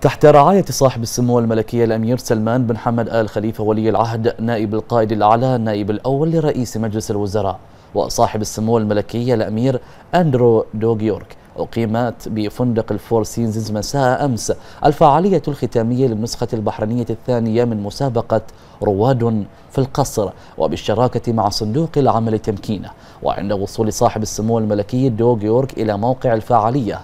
تحت رعاية صاحب السمو الملكية الأمير سلمان بن حمد آل خليفة ولي العهد نائب القائد الأعلى النائب الأول لرئيس مجلس الوزراء وصاحب السمو الملكية الأمير أندرو دوغيورك أقيمت بفندق الفور سينزز مساء أمس الفعالية الختامية للنسخة البحرينية الثانية من مسابقة رواد في القصر وبالشراكة مع صندوق العمل تمكينه وعند وصول صاحب السمو الملكي دوغيورك إلى موقع الفعالية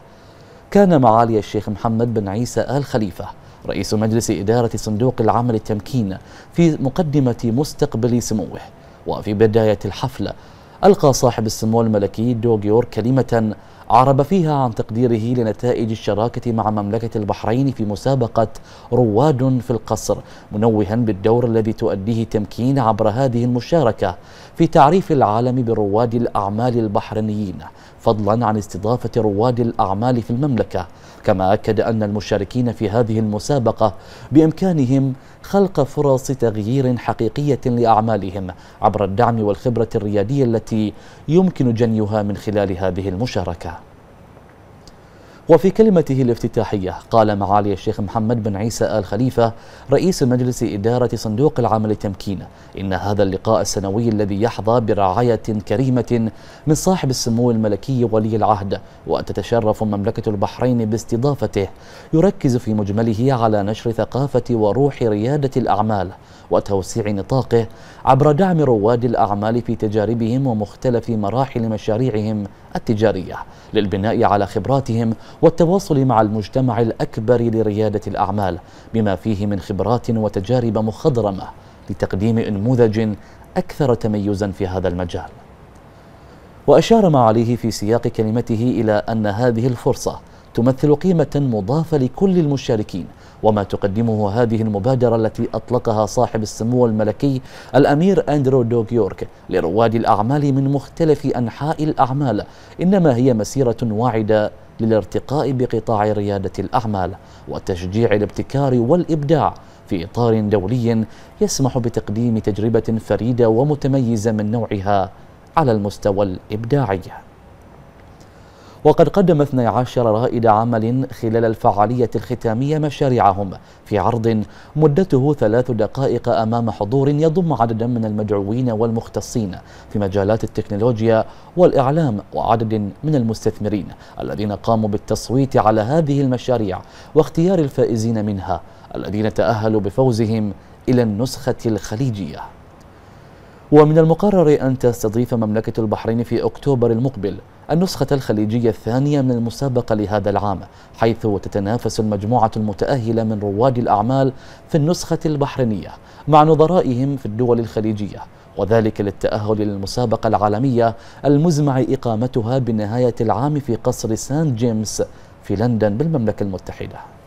كان معالي الشيخ محمد بن عيسى آل خليفة رئيس مجلس إدارة صندوق العمل التمكين في مقدمة مستقبل سموه وفي بداية الحفلة ألقى صاحب السمو الملكي دوغيور كلمة عرب فيها عن تقديره لنتائج الشراكة مع مملكة البحرين في مسابقة رواد في القصر منوها بالدور الذي تؤديه تمكين عبر هذه المشاركة في تعريف العالم برواد الأعمال البحرينيين فضلا عن استضافة رواد الأعمال في المملكة كما أكد أن المشاركين في هذه المسابقة بإمكانهم خلق فرص تغيير حقيقية لأعمالهم عبر الدعم والخبرة الريادية التي يمكن جنيها من خلال هذه المشاركة وفي كلمته الافتتاحية قال معالي الشيخ محمد بن عيسى آل خليفة رئيس مجلس إدارة صندوق العمل التمكين إن هذا اللقاء السنوي الذي يحظى برعاية كريمة من صاحب السمو الملكي ولي العهد وتتشرف مملكة البحرين باستضافته يركز في مجمله على نشر ثقافة وروح ريادة الأعمال وتوسيع نطاقه عبر دعم رواد الأعمال في تجاربهم ومختلف مراحل مشاريعهم التجارية للبناء على خبراتهم والتواصل مع المجتمع الأكبر لريادة الأعمال بما فيه من خبرات وتجارب مخضرمة لتقديم انموذج أكثر تميزا في هذا المجال وأشار معاليه في سياق كلمته إلى أن هذه الفرصة تمثل قيمة مضافة لكل المشاركين وما تقدمه هذه المبادرة التي أطلقها صاحب السمو الملكي الأمير أندرو يورك لرواد الأعمال من مختلف أنحاء الأعمال إنما هي مسيرة واعدة للارتقاء بقطاع ريادة الأعمال وتشجيع الابتكار والإبداع في إطار دولي يسمح بتقديم تجربة فريدة ومتميزة من نوعها على المستوى الإبداعي وقد قدم 12 رائد عمل خلال الفعالية الختامية مشاريعهم في عرض مدته ثلاث دقائق أمام حضور يضم عددا من المدعوين والمختصين في مجالات التكنولوجيا والإعلام وعدد من المستثمرين الذين قاموا بالتصويت على هذه المشاريع واختيار الفائزين منها الذين تأهلوا بفوزهم إلى النسخة الخليجية ومن المقرر أن تستضيف مملكة البحرين في أكتوبر المقبل النسخة الخليجية الثانية من المسابقة لهذا العام حيث تتنافس المجموعة المتأهلة من رواد الأعمال في النسخة البحرينية مع نظرائهم في الدول الخليجية وذلك للتأهل للمسابقة العالمية المزمع إقامتها بنهاية العام في قصر سان جيمس في لندن بالمملكة المتحدة